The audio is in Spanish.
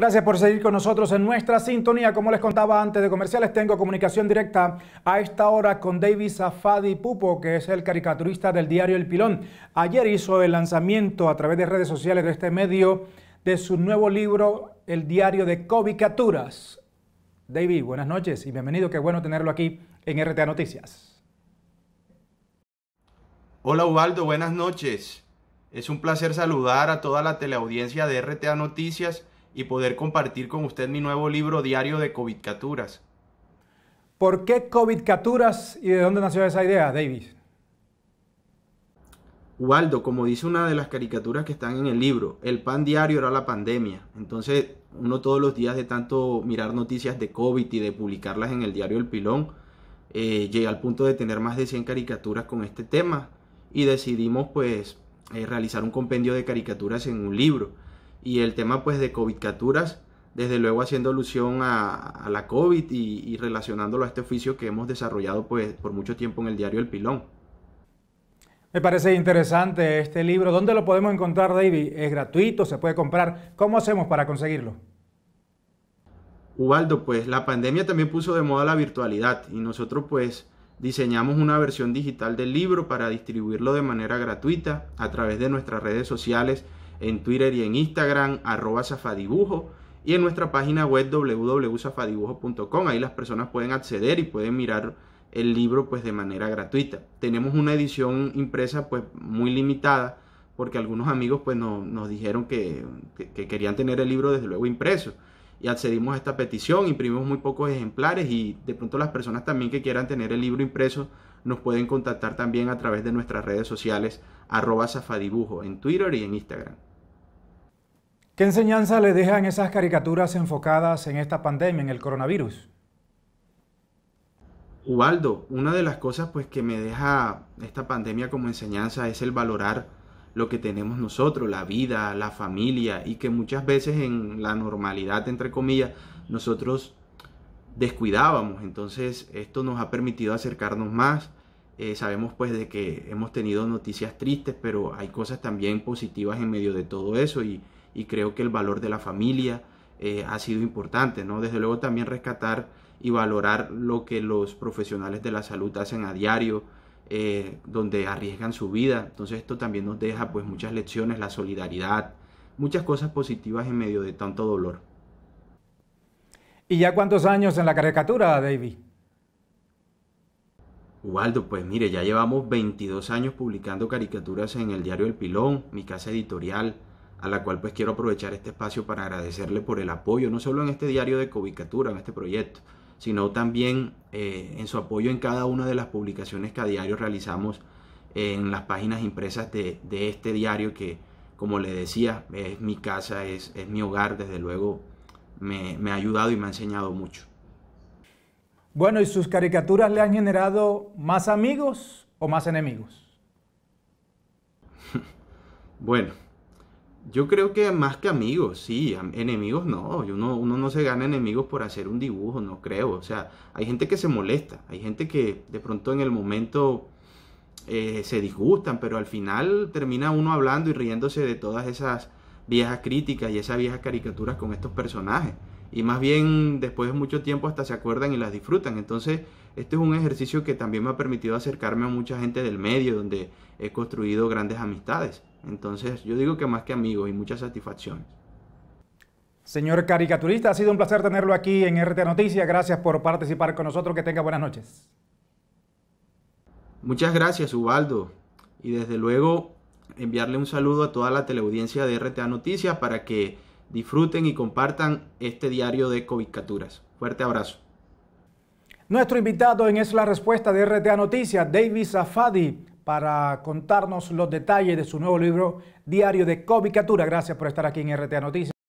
Gracias por seguir con nosotros en nuestra sintonía. Como les contaba antes de comerciales, tengo comunicación directa a esta hora con David Safadi Pupo, que es el caricaturista del diario El Pilón. Ayer hizo el lanzamiento a través de redes sociales de este medio de su nuevo libro, El diario de Cobicaturas. David, buenas noches y bienvenido. Qué bueno tenerlo aquí en RTA Noticias. Hola Ubaldo, buenas noches. Es un placer saludar a toda la teleaudiencia de RTA Noticias y poder compartir con usted mi nuevo libro diario de COVID-caturas. ¿Por qué COVID-caturas y de dónde nació esa idea, Davis? Waldo, como dice una de las caricaturas que están en el libro, el pan diario era la pandemia. Entonces, uno todos los días de tanto mirar noticias de COVID y de publicarlas en el diario El Pilón, eh, llegué al punto de tener más de 100 caricaturas con este tema y decidimos pues eh, realizar un compendio de caricaturas en un libro y el tema pues de caturas, desde luego haciendo alusión a, la COVID y, relacionándolo a este oficio que hemos desarrollado pues por mucho tiempo en el diario El Pilón. Me parece interesante este libro. ¿Dónde lo podemos encontrar, David? ¿Es gratuito? ¿Se puede comprar? ¿Cómo hacemos para conseguirlo? Ubaldo, pues la pandemia también puso de moda la virtualidad y nosotros pues diseñamos una versión digital del libro para distribuirlo de manera gratuita a través de nuestras redes sociales en Twitter y en Instagram, arroba zafadibujo, y en nuestra página web www.zafadibujo.com. Ahí las personas pueden acceder y pueden mirar el libro pues de manera gratuita. Tenemos una edición impresa pues muy limitada porque algunos amigos pues no, nos dijeron que, que, querían tener el libro desde luego impreso y accedimos a esta petición, imprimimos muy pocos ejemplares y de pronto las personas también que quieran tener el libro impreso nos pueden contactar también a través de nuestras redes sociales arroba zafadibujo en Twitter y en Instagram. ¿Qué enseñanza le dejan esas caricaturas enfocadas en esta pandemia, en el coronavirus? Ubaldo, una de las cosas pues que me deja esta pandemia como enseñanza es el valorar lo que tenemos nosotros, la vida, la familia y que muchas veces en la normalidad entre comillas nosotros descuidábamos. Entonces esto nos ha permitido acercarnos más. Eh, sabemos pues de que hemos tenido noticias tristes, pero hay cosas también positivas en medio de todo eso y y creo que el valor de la familia eh, ha sido importante, ¿no? Desde luego también rescatar y valorar lo que los profesionales de la salud hacen a diario, eh, donde arriesgan su vida. Entonces esto también nos deja pues muchas lecciones, la solidaridad, muchas cosas positivas en medio de tanto dolor. ¿Y ya cuántos años en la caricatura, David? waldo pues mire, ya llevamos 22 años publicando caricaturas en el diario El Pilón, mi casa editorial, a la cual pues quiero aprovechar este espacio para agradecerle por el apoyo, no solo en este diario de cobicatura, en este proyecto, sino también eh, en su apoyo en cada una de las publicaciones que a diario realizamos en las páginas impresas de, este diario que, como le decía, es mi casa, es, mi hogar, desde luego me ha ayudado y me ha enseñado mucho. Bueno, ¿y sus caricaturas le han generado más amigos o más enemigos? bueno. Yo creo que más que amigos, sí, enemigos no, uno, uno no se gana enemigos por hacer un dibujo, no creo, o sea, hay gente que se molesta, hay gente que de pronto en el momento eh, se disgustan, pero al final termina uno hablando y riéndose de todas esas viejas críticas y esas viejas caricaturas con estos personajes, y más bien después de mucho tiempo hasta se acuerdan y las disfrutan, entonces este es un ejercicio que también me ha permitido acercarme a mucha gente del medio donde he construido grandes amistades. Entonces, yo digo que más que amigos y muchas satisfacciones. Señor caricaturista, ha sido un placer tenerlo aquí en RT Noticias. Gracias por participar con nosotros. Que tenga buenas noches. Muchas gracias, Ubaldo. Y desde luego, enviarle un saludo a toda la teleaudiencia de RTA Noticias para que disfruten y compartan este diario de Cobicaturas. Fuerte abrazo. Nuestro invitado en Es la Respuesta de RTA Noticias, David Safadi para contarnos los detalles de su nuevo libro, Diario de covicatura. Gracias por estar aquí en RTA Noticias.